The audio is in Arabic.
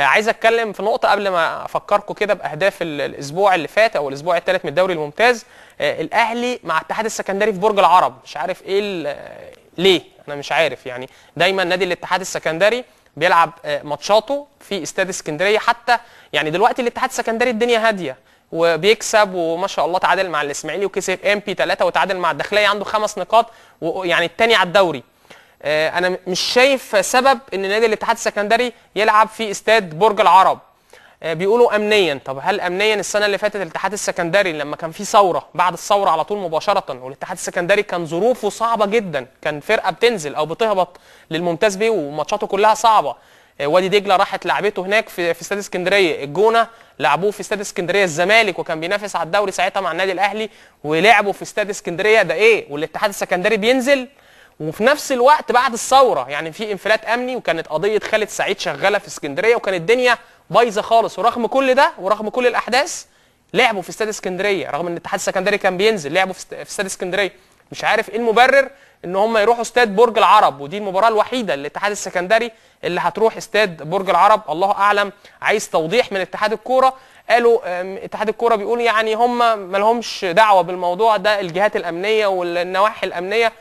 آه، عايز اتكلم في نقطه قبل ما افكركم كده باهداف الاسبوع اللي فات او الاسبوع الثالث من الدوري الممتاز آه، الاهلي مع اتحاد السكندري في برج العرب مش عارف ايه آه، ليه انا مش عارف يعني دايما نادي الاتحاد السكندري بيلعب ماتشاته في استاد اسكندريه حتى يعني دلوقتي الاتحاد السكندري الدنيا هاديه وبيكسب وما شاء الله تعادل مع الاسماعيلي وكسب ام بي 3 وتعادل مع الداخليه عنده خمس نقاط ويعني الثاني على الدوري آه، انا مش شايف سبب ان نادي الاتحاد السكندري يلعب في استاد برج العرب آه، بيقولوا امنيا طب هل امنيا السنه اللي فاتت الاتحاد السكندري لما كان في ثوره بعد الثوره على طول مباشره والاتحاد السكندري كان ظروفه صعبه جدا كان فرقه بتنزل او بتهبط للممتاز بيه وماتشاته كلها صعبه آه، وادي دجله راحت لعبته هناك في في استاد اسكندريه الجونه لعبوه في استاد اسكندريه الزمالك وكان بينافس على الدوري ساعتها مع النادي الاهلي ولعبوا في استاد اسكندريه ده ايه والاتحاد السكندري بينزل وفي نفس الوقت بعد الثوره يعني في انفلات امني وكانت قضيه خالد سعيد شغاله في اسكندريه وكانت الدنيا بايظه خالص ورغم كل ده ورغم كل الاحداث لعبوا في استاد اسكندريه رغم ان الاتحاد السكندري كان بينزل لعبوا في استاد اسكندريه مش عارف ايه المبرر ان هم يروحوا استاد برج العرب ودي المباراه الوحيده الاتحاد السكندري اللي هتروح استاد برج العرب الله اعلم عايز توضيح من اتحاد الكوره قالوا اتحاد الكوره بيقول يعني هم ما لهمش دعوه بالموضوع ده الجهات الامنيه والنواحي الامنيه